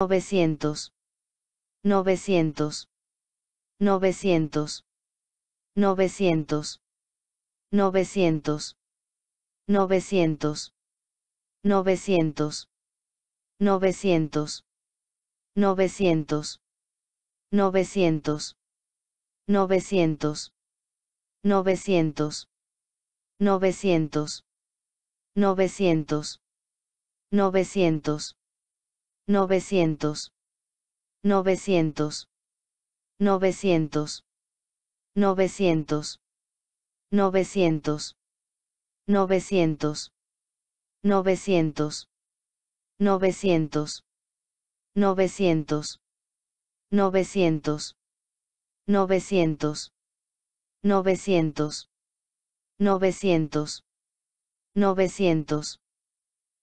900. 900. 900. 900. 900. 900. 900. 900. 900. 900. 900. 900. 900. 900. 900. 900. 900. 900. 900. 900. 900. 900. 900. 900. 900. 900. 900. 900.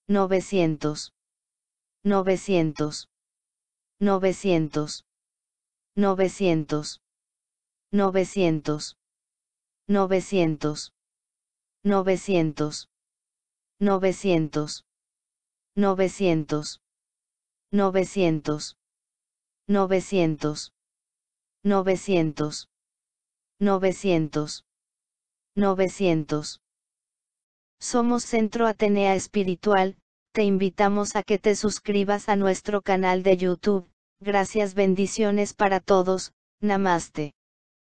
900. 900. 900. 900. 900. 900. 900. 900. 900. 900. 900. 900. 900. 900. 900. Somos Centro Atenea Espiritual, te invitamos a que te suscribas a nuestro canal de YouTube. Gracias bendiciones para todos, namaste.